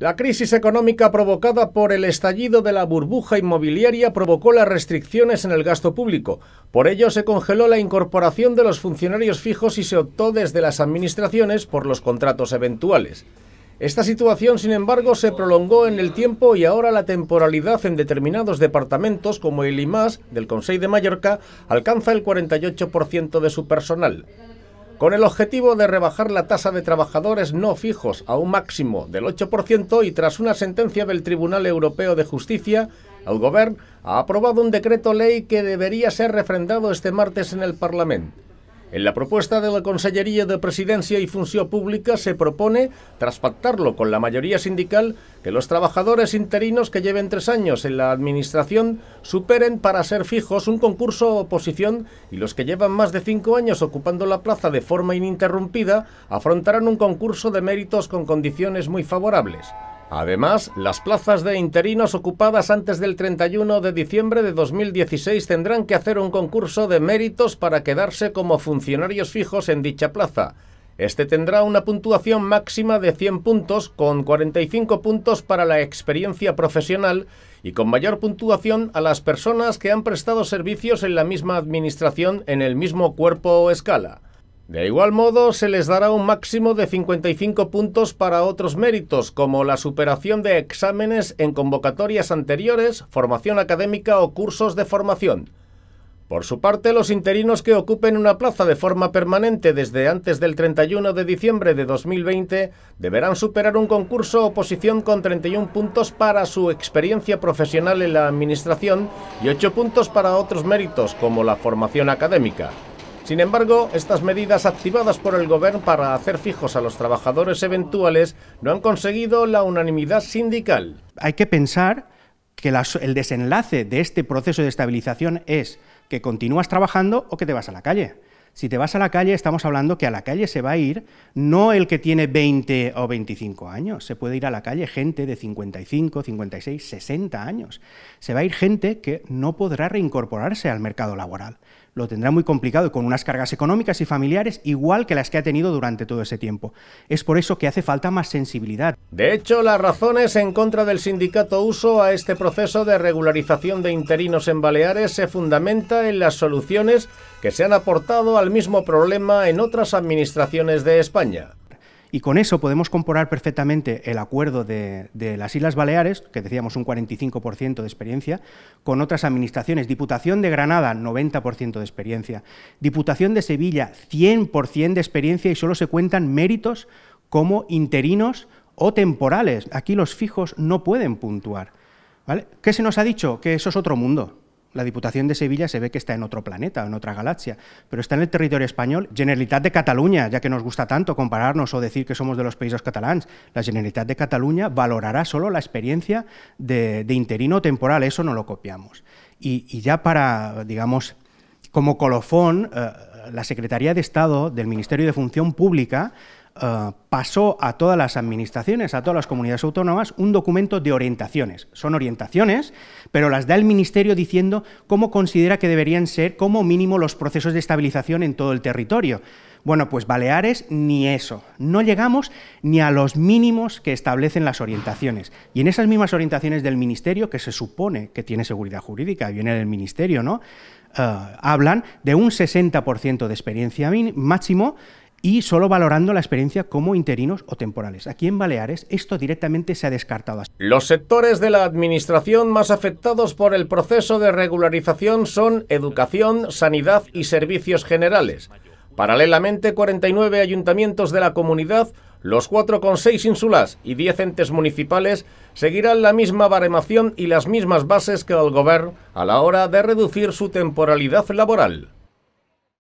La crisis económica provocada por el estallido de la burbuja inmobiliaria provocó las restricciones en el gasto público. Por ello se congeló la incorporación de los funcionarios fijos y se optó desde las administraciones por los contratos eventuales. Esta situación, sin embargo, se prolongó en el tiempo y ahora la temporalidad en determinados departamentos como el IMAS del Consejo de Mallorca alcanza el 48% de su personal con el objetivo de rebajar la tasa de trabajadores no fijos a un máximo del 8% y tras una sentencia del Tribunal Europeo de Justicia, el Gobierno ha aprobado un decreto ley que debería ser refrendado este martes en el Parlamento. En la propuesta de la Consellería de Presidencia y Función Pública se propone, tras pactarlo con la mayoría sindical, que los trabajadores interinos que lleven tres años en la Administración superen para ser fijos un concurso o oposición y los que llevan más de cinco años ocupando la plaza de forma ininterrumpida afrontarán un concurso de méritos con condiciones muy favorables. Además, las plazas de interinos ocupadas antes del 31 de diciembre de 2016 tendrán que hacer un concurso de méritos para quedarse como funcionarios fijos en dicha plaza. Este tendrá una puntuación máxima de 100 puntos, con 45 puntos para la experiencia profesional y con mayor puntuación a las personas que han prestado servicios en la misma administración en el mismo cuerpo o escala. De igual modo, se les dará un máximo de 55 puntos para otros méritos, como la superación de exámenes en convocatorias anteriores, formación académica o cursos de formación. Por su parte, los interinos que ocupen una plaza de forma permanente desde antes del 31 de diciembre de 2020 deberán superar un concurso o posición con 31 puntos para su experiencia profesional en la Administración y 8 puntos para otros méritos como la formación académica. Sin embargo, estas medidas activadas por el gobierno para hacer fijos a los trabajadores eventuales no han conseguido la unanimidad sindical. Hay que pensar que el desenlace de este proceso de estabilización es que continúas trabajando o que te vas a la calle. Si te vas a la calle, estamos hablando que a la calle se va a ir no el que tiene 20 o 25 años, se puede ir a la calle gente de 55, 56, 60 años. Se va a ir gente que no podrá reincorporarse al mercado laboral lo tendrá muy complicado con unas cargas económicas y familiares igual que las que ha tenido durante todo ese tiempo. Es por eso que hace falta más sensibilidad. De hecho, las razones en contra del sindicato uso a este proceso de regularización de interinos en Baleares se fundamenta en las soluciones que se han aportado al mismo problema en otras administraciones de España. Y con eso podemos comparar perfectamente el acuerdo de, las Islas Baleares, que decíamos un 45% de experiencia, con otras administraciones. Diputación de Granada, 90% de experiencia. Diputación de Sevilla, 100% de experiencia y solo se cuentan méritos como interinos o temporales. Aquí los fijos no pueden puntuar. ¿Qué se nos ha dicho? Que eso es otro mundo. La Diputación de Sevilla se ve que está en otro planeta, en otra galaxia, pero está en el territorio español. Generalitat de Cataluña, ya que nos gusta tanto compararnos o decir que somos de los países catalanes, la Generalitat de Cataluña valorará solo la experiencia de, interino temporal, eso no lo copiamos. Y, ya para, digamos, como colofón, eh, la Secretaría de Estado del Ministerio de Función Pública eh, pasó a todas las administraciones, a todas las comunidades autónomas, un documento de orientaciones. Son orientaciones, pero las da el Ministerio diciendo cómo considera que deberían ser como mínimo los procesos de estabilización en todo el territorio. Bueno, pues Baleares ni eso. No llegamos ni a los mínimos que establecen las orientaciones. Y en esas mismas orientaciones del Ministerio, que se supone que tiene seguridad jurídica, viene del Ministerio, ¿no? Eh, hablan de un 60% de experiencia máximo y solo valorando la experiencia como interinos o temporales. Aquí en Baleares esto directamente se ha descartado. Los sectores de la administración más afectados por el proceso de regularización son educación, sanidad y servicios generales. Paralelamente, 49 ayuntamientos de la comunidad, los con seis insulas y 10 entes municipales seguirán la misma baremación y las mismas bases que el gobierno a la hora de reducir su temporalidad laboral.